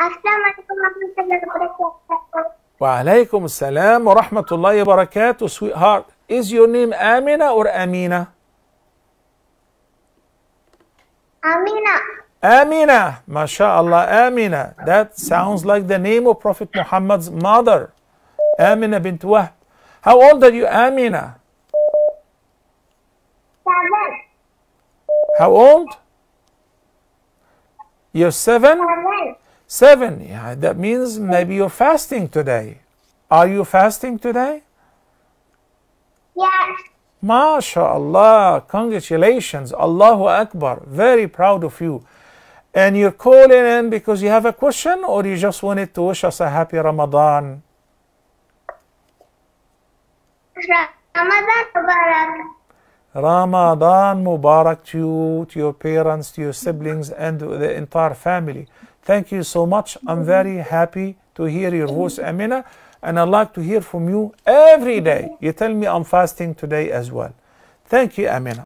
السلام عليكم ورحمة الله وبركاته. وعليكم السلام ورحمة الله وبركاته sweet heart. Is your name Amina or Amina? Amina. Amina. MashaAllah, Amina. That sounds like the name of Prophet Muhammad's mother. Amina bint Wahb. How old are you, Amina? Seven. How old? You're seven? Seven. Seven, yeah, that means maybe you're fasting today. Are you fasting today? Yeah. MashaAllah, congratulations. Allahu Akbar. Very proud of you. And you're calling in because you have a question or you just wanted to wish us a happy Ramadan? Ramadan Mubarak. Ramadan Mubarak to you, to your parents, to your siblings, and the entire family. Thank you so much. I'm very happy to hear your voice, Amina, and I'd like to hear from you every day. You tell me I'm fasting today as well. Thank you, Amina.